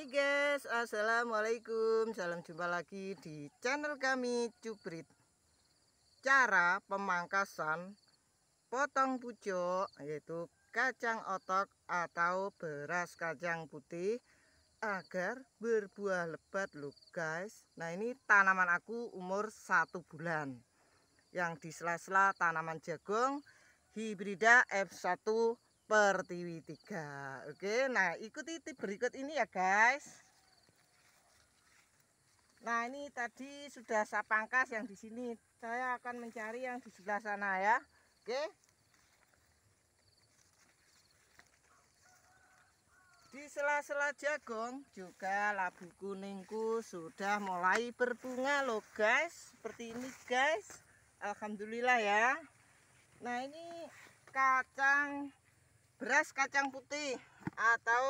Hai guys, Assalamualaikum Salam jumpa lagi di channel kami Cubrit Cara pemangkasan potong pucuk Yaitu kacang otok atau beras kacang putih Agar berbuah lebat loh guys Nah ini tanaman aku umur satu bulan Yang di sela-sela tanaman jagung Hibrida F1 Pertiwi 3 Oke nah ikuti tip berikut ini ya guys Nah ini tadi sudah saya pangkas yang di sini Saya akan mencari yang di sebelah sana ya Oke Di sela-sela jagung juga labu kuningku sudah mulai berbunga loh guys Seperti ini guys Alhamdulillah ya Nah ini kacang beras kacang putih atau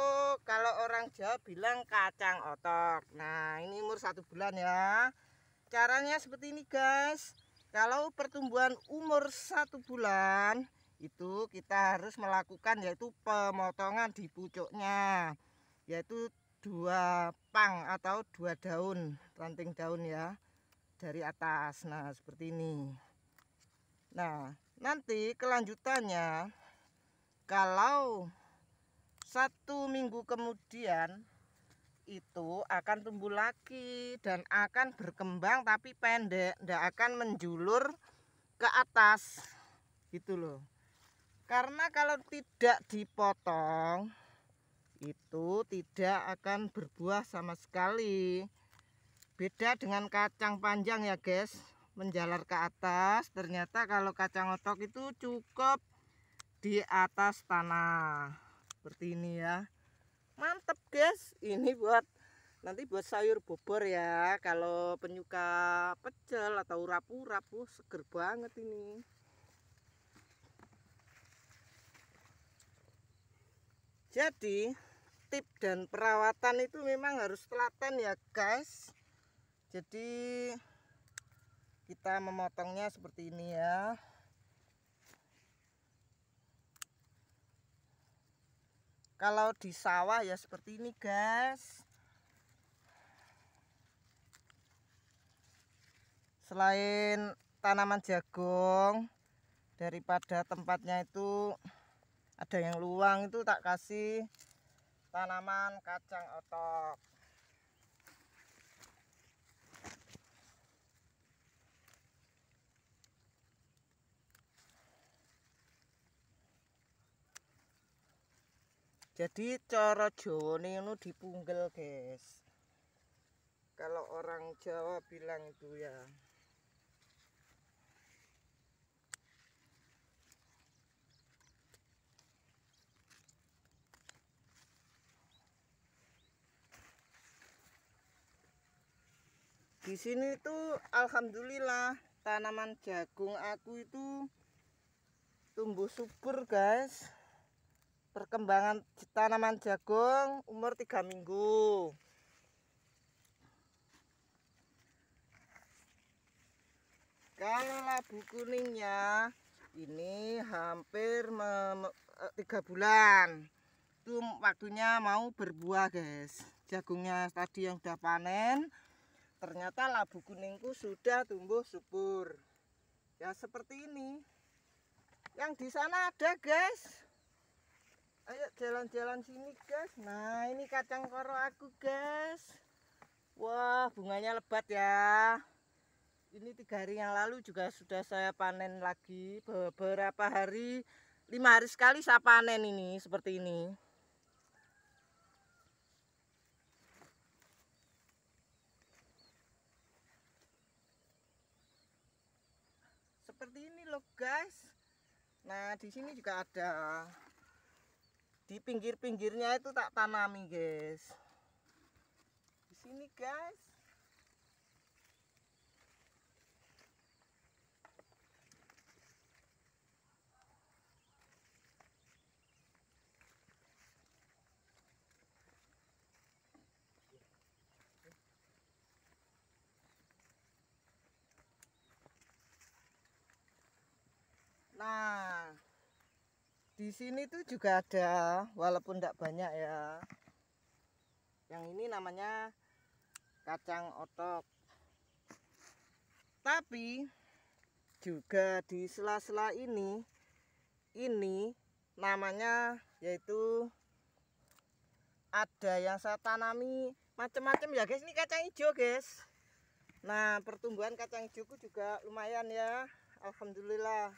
kalau orang Jawa bilang kacang otok nah ini umur satu bulan ya caranya seperti ini guys kalau pertumbuhan umur satu bulan itu kita harus melakukan yaitu pemotongan di pucuknya yaitu dua pang atau dua daun ranting daun ya dari atas nah seperti ini nah nanti kelanjutannya kalau satu minggu kemudian itu akan tumbuh lagi dan akan berkembang tapi pendek tidak akan menjulur ke atas gitu loh karena kalau tidak dipotong itu tidak akan berbuah sama sekali beda dengan kacang panjang ya guys menjalar ke atas ternyata kalau kacang otok itu cukup di atas tanah seperti ini ya mantep guys ini buat nanti buat sayur bobor ya kalau penyuka pecel atau urap-urap seger banget ini jadi tip dan perawatan itu memang harus telaten ya guys jadi kita memotongnya seperti ini ya kalau di sawah ya seperti ini guys selain tanaman jagung daripada tempatnya itu ada yang luang itu tak kasih tanaman kacang otok Jadi cara Jawane ngono dipunggel, guys. Kalau orang Jawa bilang itu ya. Di sini tuh alhamdulillah tanaman jagung aku itu tumbuh subur, guys perkembangan tanaman jagung umur 3 minggu kalau labu kuningnya ini hampir e, tiga bulan itu waktunya mau berbuah guys jagungnya tadi yang udah panen ternyata labu kuningku sudah tumbuh subur ya seperti ini yang di sana ada guys ayo jalan-jalan sini guys nah ini kacang koro aku guys wah bunganya lebat ya ini tiga hari yang lalu juga sudah saya panen lagi beberapa hari lima hari sekali saya panen ini seperti ini seperti ini loh guys nah di sini juga ada di pinggir-pinggirnya itu tak tanami guys di sini guys di sini tuh juga ada walaupun tidak banyak ya yang ini namanya kacang otok tapi juga di sela-sela ini ini namanya yaitu ada yang saya tanami macam-macam ya guys ini kacang hijau guys nah pertumbuhan kacang hijauku juga lumayan ya Alhamdulillah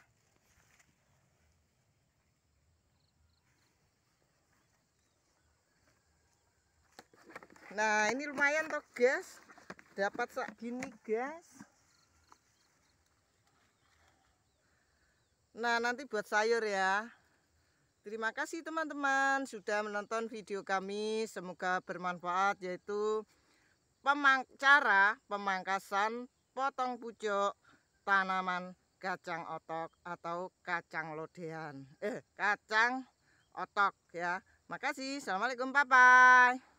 nah ini lumayan toh guys dapat sak gini guys nah nanti buat sayur ya terima kasih teman-teman sudah menonton video kami semoga bermanfaat yaitu pemang cara pemangkasan potong pucuk tanaman kacang otok atau kacang lodean eh kacang otok ya makasih assalamualaikum bye bye